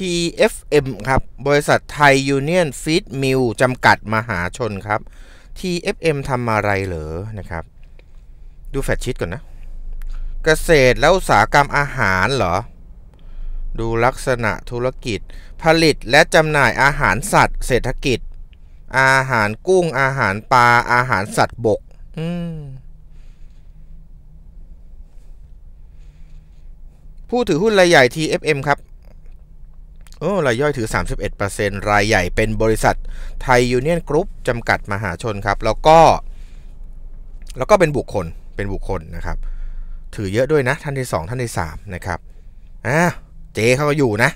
TFM ครับ บริษัทไทย ยูเนียนฟีดมิลจำกัด มหาชนครับ TFM ทำอะไรเหรอนะครับ ดูแฟชชิตก่อนนะ เกษตรและอุตสาหกรรมอาหารเหรอ ดูลักษณะธุรกิจ ผลิตและจำหน่ายอาหารสัตว์ เศรษฐกิจ อาหารกุ้ง อาหารปลา อาหารสัตว์บก ผู้ถือหุ้นรายใหญ่ TFM ครับโอ้รายย่อยถือ 31%รายใหญ่เป็นบริษัทไทยยูเนียนกรุ๊ปจำกัดมหาชนครับ แล้วก็ แล้วก็เป็นบุคคลเป็นบุคคลนะครับ ถือเยอะด้วยนะ ท่านที่ 2 ท่านที่ 3 นะครับอ่าเจเขาก็อยู่นะ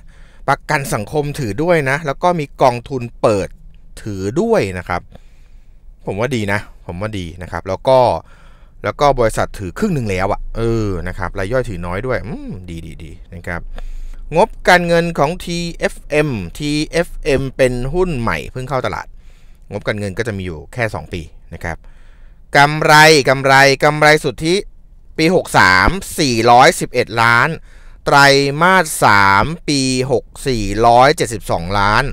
ประกันสังคมถือด้วยนะ แล้วก็มีกองทุนเปิดถือด้วยนะครับ ผมว่าดีนะ ผมว่าดีนะครับแล้วก็แล้วก็บริษัทถือครึ่งหนึ่งแล้วอะ่ะเออนะครับรายย่อยถือน้อยด้วยอืมดีดีดีนะครับงบการเงินของ TFM TFM เป็นหุ้นใหม่เพิ่งเข้าตลาด งบการเงินก็จะมีอยู่แค่ 2 ปีนะครับกำไรกำไรกำไรสุทธิปี 63 411 ล้าน ไตรมาส3ปี 64 7 2 ล้าน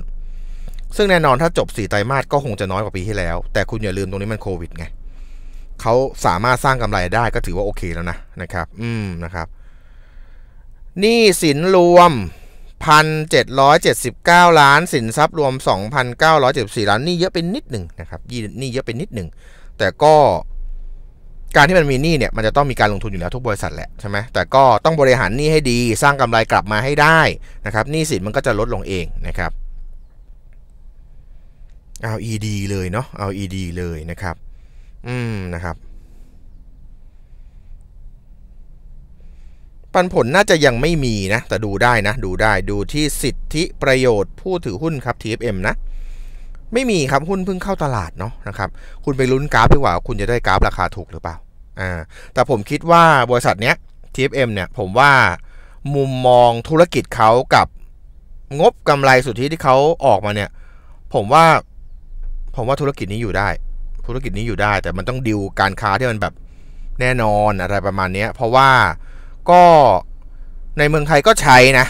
ซึ่งแน่นอนถ้าจบ 4 ไตรมาสก็คงจะน้อยกว่าปีที่แล้ว แต่คุณอย่าลืมตรงนี้มันโควิดไงเขาสามารถสร้างกำไรได้ก็ถือว่าโอเคแล้วนะนะครับ อืมนะครับหนี้สินรวม 1,779 ล้าน สินทรัพย์รวม 2,974 ล้านนี่เยอะเป็นนิดหนึ่งนะครับนี่เยอะเป็นนิดหนึ่ง แต่ก็การที่มันมีหนี้เนี่ย มันจะต้องมีการลงทุนอยู่แล้วทุกบริษัทแหละใช่ไหมแต่ก็ต้องบริหารหนี้ให้ดี สร้างกำไรกลับมาให้ได้นะครับหนี้สินมันก็จะลดลงเองนะครับเอา ED เลยเนาะเอา ED เลยนะครับ อืมนะครับปันผลน่าจะยังไม่มีนะ แต่ดูได้นะ ดูได้ดูที่สิทธิประโยชน์ผู้ถือหุ้นครับ TFM นะ ไม่มีครับ หุ้นเพิ่งเข้าตลาดเนาะนะครับคุณไปลุ้นกราฟดีกว่าคุณจะได้กราฟราคาถูกหรือเปล่าอ่า แต่ผมคิดว่าบริษัทเนี้ย TFM เนี่ยผมว่ามุมมองธุรกิจเขากับ งบกำไรสุทธิที่เขาออกมาเนี่ย ผมว่าผมว่าธุรกิจนี้อยู่ได้ ธุรกิจนี้อยู่ได้ แต่มันต้องดิวการค้าที่มันแบบแน่นอนอะไรประมาณนี้เพราะว่าก็ในเมืองไทยก็ใช้นะ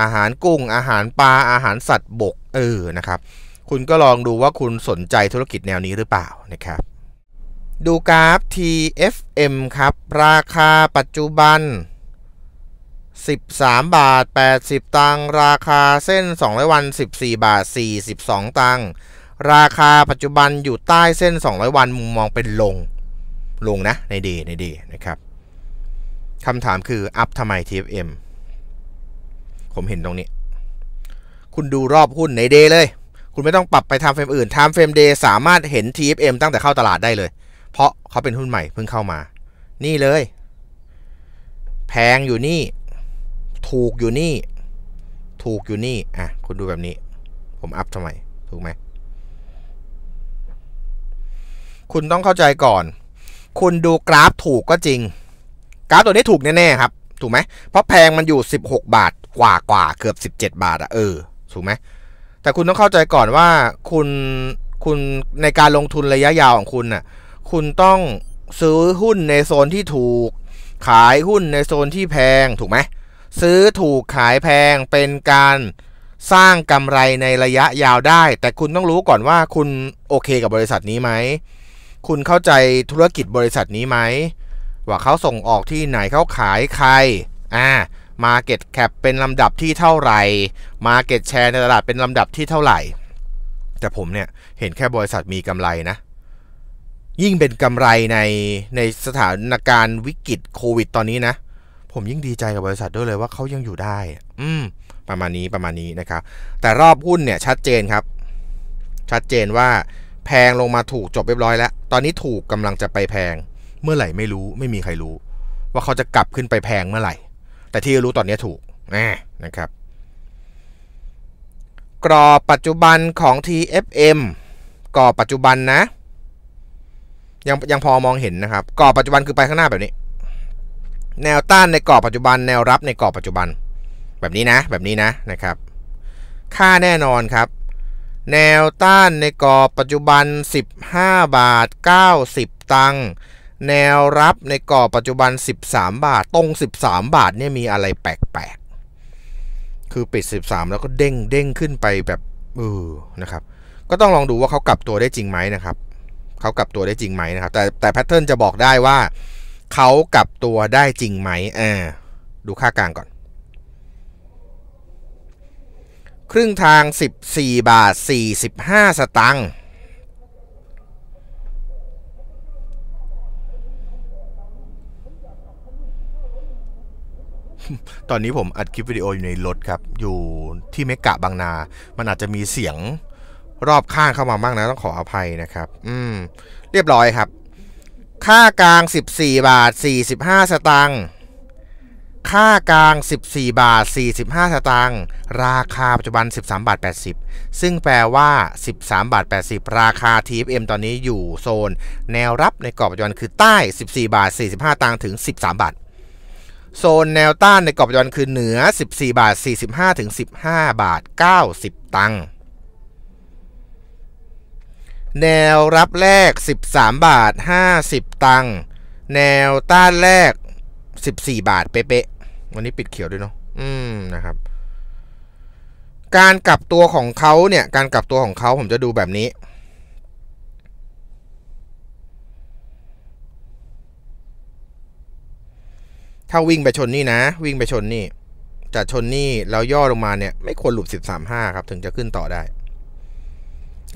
อาหารกุ้งอาหารปลาอาหารสัตว์บกเออนะครับ คุณก็ลองดูว่าคุณสนใจธุรกิจแนวนี้หรือเปล่านะครับ ดูกราฟ TFM ครับ ราคาปัจจุบัน 13 บาท 80 ตังค์ราคาเส้น 200 วัน 14 บาท 42 ตังค์ราคาปัจจุบันอยู่ใต้เส้น 200 วันมุมมองเป็นลงลงนะในเดในเดนะครับคำถามคือ อัพทำไม TFM ผมเห็นตรงนี้ คุณดูรอบหุ้นในเดเลย คุณไม่ต้องปรับไปทำเฟรมอื่น ทำเฟรมเดย์สามารถเห็น TFM ตั้ง แต่เข้าตลาดได้เลย เพราะเขาเป็นหุ้นใหม่เพิ่งเข้ามา นี่เลย แพงอยู่ นี่ ถูก อยู่ นี่ ถูก อยู่ นี่ อ่ะ คุณดูแบบนี้ ผม อัพทำไมถูกไหม คุณต้องเข้าใจก่อน คุณดูกราฟถูกก็จริงกราฟตัวนี้ถูก แน่ๆครับถูกไหมเพราะแพงมันอยู่ 16 บาทกว่ากว่า เกือบ 17 บาทอะเออถูกไหมแต่คุณต้องเข้าใจก่อนว่าคุณคุณในการลงทุนระยะยาวของคุณน่ะคุณต้องซื้อหุ้นในโซนที่ถูก ขายหุ้นในโซนที่แพงถูกไหมซื้อถูกขายแพงเป็นการสร้างกำไรในระยะยาวได้ แต่คุณต้องรู้ก่อนว่าคุณโอเคกับบริษัทนี้ไหมคุณเข้าใจธุรกิจบริษัทนี้ไหมว่าเขาส่งออกที่ไหนเขาขายใครอ่ามาเก็ตแคปเป็นลำดับที่เท่าไหร่มาเก็ตแชร์ในตลาดเป็นลำดับที่เท่าไหร่แต่ผมเนี่ย เห็นแค่บริษัทมีกำไรนะ ยิ่งเป็นกำไรในในสถานการณ์วิกฤตโควิด ตอนนี้นะ ผมยิ่งดีใจกับบริษัทด้วยเลยว่าเขายังอยู่ได้ อืมประมาณนี้ประมาณนี้นะครับ แต่รอบหุ้นเนี่ย ชัดเจนครับ ชัดเจนว่าแพงลงมาถูกจบเรียบร้อย แล้ว ตอนนี้ถูกกำลังจะไปแพงเมื่อไหร่ไม่รู้ไม่มีใครรู้ ว่าเขาจะกลับขึ้นไปแพงเมื่อไหร่ แต่ที่รู้ตอนนี้ถูกนะครับ กรอบปัจจุบันของ TFM กรอบปัจจุบันนะ ยังยังพอมองเห็นนะครับกรอบปัจจุบันคือไปข้างหน้าแบบนี้ แนวต้านในกรอบปัจจุบัน แนวรับในกรอบปัจจุบัน แบบนี้นะแบบนี้นะนะครับ ค่าแน่นอนครับ แนวต้านในกรอบปัจจุบัน 15บาท90 ตังค์แนวรับในกรอบปัจจุบัน 13 บาท ตรง 13 บาทเนี่ยมีอะไรแปลกๆ คือปิด 13 แล้วก็เด้งเด้งขึ้นไปแบบเออนะครับ ก็ต้องลองดูว่าเขากลับตัวได้จริงไหมนะครับ เขากลับตัวได้จริงไหมนะครับ แต่แต่แพทเทิร์นจะบอกได้ว่า เขากลับตัวได้จริงไหมอ่าดูค่ากลางก่อน ครึ่งทาง 14 บาท 45 สตังค์ตอนนี้ผมอัดคลิปวิดีโออยู่ในรถครับอยู่ที่เมกะบางนามันอาจจะมีเสียง รอบข้างเข้ามาบ้างนะต้องขออภัยนะครับอืมเรียบร้อยครับ ค่ากลาง 14บาท45 สตางค์ค่ากลาง 14บาท45 สตางค์ราคาปัจจุบัน 13บาท80ซึ่งแปลว่า 13บาท80ราคา TFM ตอนนี้อยู่โซน แนวรับในกรอบปัจจุบันคือใต้ 14บาท45ตังค์ถึง 13 บาทโซนแนวต้านในกรอบปัจันคือเหนือ 14 บาท 45 ถึง 15 บาท 90 ตังค์แนวรับแรก 13 บาท50 ตังค์แนวต้านแรก 14 บาทเป๊ะๆวันนี้ปิดเขียวด้วยเนาะอืมนะครับ การกลับตัวของเขาเนี่ย การกลับตัวของเขาผมจะดูแบบนี้ถ้าวิ่งไปชนนี่นะวิ่งไปชนนี่จะชนนี่แล้วย่อลงมาเนี่ย ไม่ควรหลุดสิบสามห้าครับ ถึงจะขึ้นต่อได้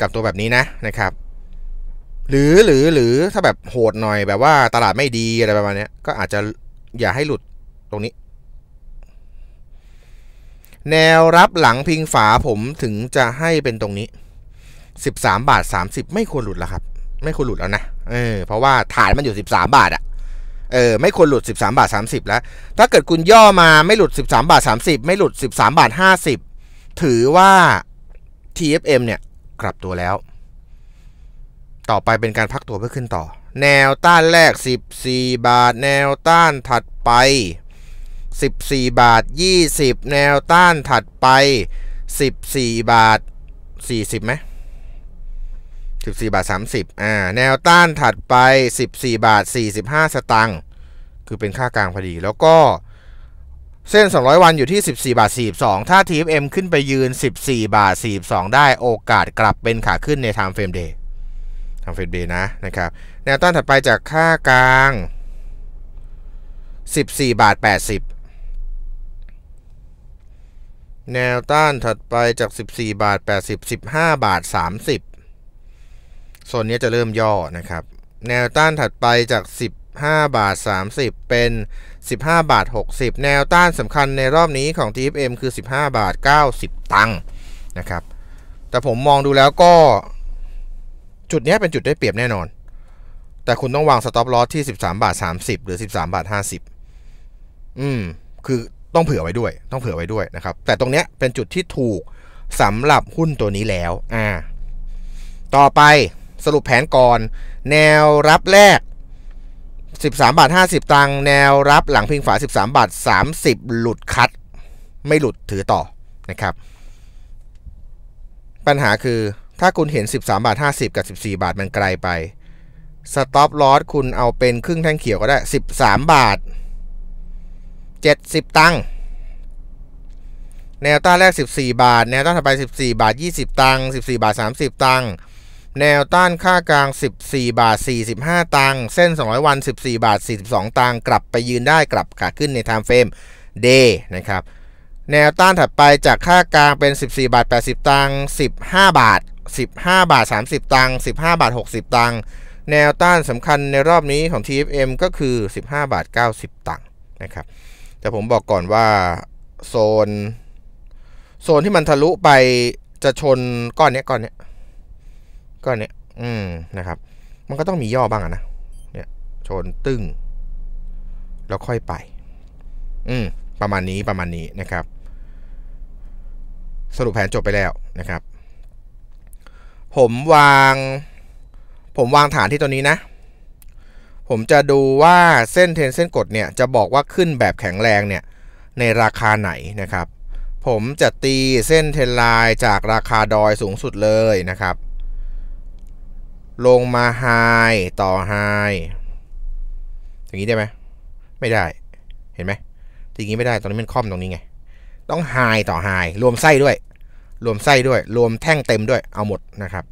กับตัวแบบนี้นะนะครับ หรือหรือหรือถ้าแบบโหดหน่อยแบบว่าตลาดไม่ดีอะไรประมาณนี้ก็อาจจะอย่าให้หลุดตรงนี้ แนวรับหลังพิงฝาผมถึงจะให้เป็นตรงนี้สิบสามบาทสามสิบไม่ควรหลุดแล้วครับ ไม่ควรหลุดแล้วนะเออเพราะว่าฐานมันอยู่สิบสามบาทอะเออไม่ควรหลุด 13 บาท 30 แล้ว ถ้าเกิดคุณย่อมาไม่หลุด 13 บาท 30 ไม่หลุด 13 บาท 50 ถือว่า TFM เนี่ยกลับตัวแล้ว ต่อไปเป็นการพักตัวเพื่อขึ้นต่อ แนวต้านแรก 14 บาทแนวต้านถัดไป 14 บาท 20 แนวต้านถัดไป 14 บาท 40ไหม14บาท30อ่า แนวต้านถัดไป 14 บาท 45 สตังค์ คือเป็นค่ากลางพอดี แล้วก็เส้น 200 วันอยู่ที่ 14 บาท42 ถ้า TFM ขึ้นไปยืน 14 บาท42 ได้โอกาสกลับเป็นขาขึ้นใน Time Frame Day ท i เฟรมเดย์นะนะครับ แนวต้านถัดไปจากค่ากลาง 14 บาท 80 แนวต้านถัดไปจาก 14 บาท80 15 บาท 30นนี้จะเริ่มย่อนะครับ แนวต้านถัดไปจาก 15บาท30 เป็น 15บาท60 แนวต้านสำคัญในรอบนี้ของ TFM คือ 15บาท90 ตังค์นะครับ แต่ผมมองดูแล้วก็ จุดนี้เป็นจุดได้เปรียบแน่นอน แต่คุณต้องวางสต็อปลอสที่ 13บาท30 หรือ 13บาท50 อืมคือต้องเผื่อไว้ด้วย ต้องเผื่อไว้ด้วยนะครับ แต่ตรงนี้เป็นจุดที่ถูกสำหรับหุ้นตัวนี้แล้ว อ่า ต่อไปสรุปแผนก่อน แนวรับแรก 13 บาท 50 ตังค์ แนวรับหลังพิงฝา 13 บาท 30 หลุดคัด ไม่หลุดถือต่อนะครับ ปัญหาคือถ้าคุณเห็น 13 บาท 50 กับ 14 บาทมันไกลไป สต็อปลอสคุณเอาเป็นครึ่งแท่งเขียวก็ได้ 13 บาท 70 ตังค์ แนวต้านแรก 14 บาท แนวต้านถัดไป 14 บาท 20 ตังค์ 14 บาท 30 ตังค์แนวต้านค่ากลาง 14 บาท 45 ตังค์ เส้น 200 วัน 14 บาท 42 ตังค์ กลับไปยืนได้กลับขาขึ้นในไทม์เฟรม d ย์นะครับ แนวต้านถัดไปจากค่ากลางเป็น 14 บาท 80 ตังค์ 15 บาท 15 บาท 30 ตังค์ 15 บาท 60 ตังค์ แนวต้านสำคัญในรอบนี้ของ TFM ก็คือ 15 บาท 90 ตังค์ นะครับแต่ผมบอกก่อนว่าโซน โซนที่มันทะลุไปจะชนก้อนนี้ก้อนนี้ก็เนี่ยอืม นะครับ มันก็ต้องมีย่อบ้างนะ เนี่ย ชนตึ้ง แล้วค่อยไป อืม ประมาณนี้ ประมาณนี้ นะครับ สรุปแผนจบไปแล้วนะครับ ผมวาง ผมวางฐานที่ตัวนี้นะ ผมจะดูว่าเส้นเทนเส้นกดเนี่ย จะบอกว่าขึ้นแบบแข็งแรงเนี่ย ในราคาไหนนะครับ ผมจะตีเส้นเทนไลน์จากราคาดอยสูงสุดเลยนะครับลงมาไฮต่อไฮอย่างนี้ได้ไหมไม่ได้ เห็นไหมทีนี้ไม่ได้ตอนนี้มันค่อมตรงนี้ไงต้องไฮต่อไฮรวมไส้ด้วย รวมไส้ด้วย รวมแท่งเต็มด้วยเอาหมดนะครับ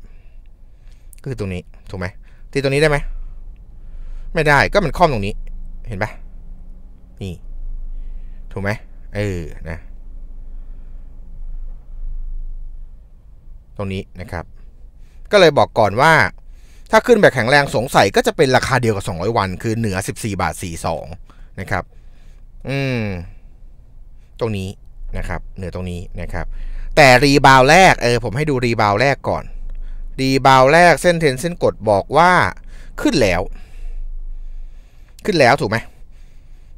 ก็คือตรงนี้ ถูกไหมตีตรงนี้ได้ไหมไม่ได้ก็มันค่อมตรงนี้เห็นปะนี่ ถูกไหมเออนะตรงนี้นะครับ ก็เลยบอกก่อนว่าถ้าขึ้นแบบแข็งแรงสงสัยก็จะเป็นราคาเดียวกับ 200 วัน คือเหนือ 14บาท42นะครับ อืม ตรงนี้นะครับ เหนือตรงนี้นะครับ แต่รีบาวแรกเออผมให้ดูรีบาวแรกก่อนรีบาวแรกเส้นเทนเส้นกดบอกว่า ขึ้นแล้ว ขึ้นแล้วถูกไหม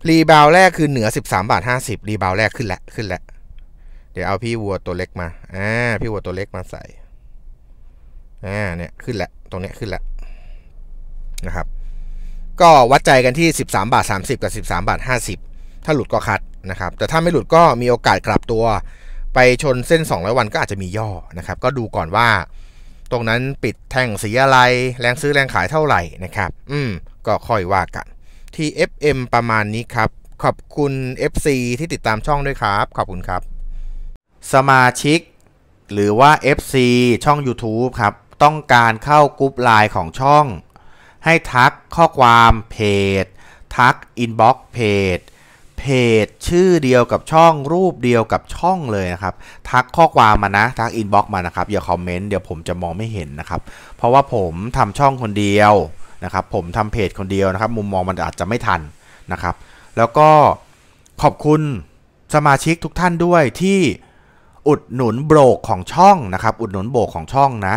รีบาวแรกคือเหนือ 13บาท50 รีบาวแรกขึ้นแล้วขึ้นแล้วเดี๋ยวเอาพี่วัวตัวเล็กมาอ่าพี่วัวตัวเล็กมาใส่อ่าเนี่ยขึ้นแล้วตรงนี้ขึ้นแล้วนะครับ ก็วัดใจกันที่ 13 บาท30 กับ 13 บาท50 ถ้าหลุดก็คัดนะครับ แต่ถ้าไม่หลุดก็มีโอกาสกลับตัว ไปชนเส้น 200 วันก็อาจจะมีย่อนะครับ ก็ดูก่อนว่าตรงนั้นปิดแท่งสีอะไรแรงซื้อแรงขายเท่าไหร่นะครับ อืมก็ค่อยว่ากัน ที่ FM ประมาณนี้ครับ ขอบคุณ FC ที่ติดตามช่องด้วยครับ ขอบคุณครับ สมาชิก หรือว่า FC ช่อง YouTube ครับต้องการเข้ากรุ๊ปไลน์ของช่อง ให้ทักข้อความเพจ ทักอินบ็อกซ์เพจเพจชื่อเดียวกับช่องรูปเดียวกับช่องเลยนะครับ ทักข้อความมานะทักอินบ็อกซ์มานะครับอย่าคอมเมนต์เดี๋ยวผมจะมองไม่เห็นนะครับ เพราะว่าผมทำช่องคนเดียวนะครับผมทำเพจคนเดียวนะครับ มุมมองมันอาจจะไม่ทันนะครับ แล้วก็ขอบคุณ สมาชิกทุกท่านด้วยที่อุดหนุนโบรกของช่องนะครับ อุดหนุนโบรกของช่องนะ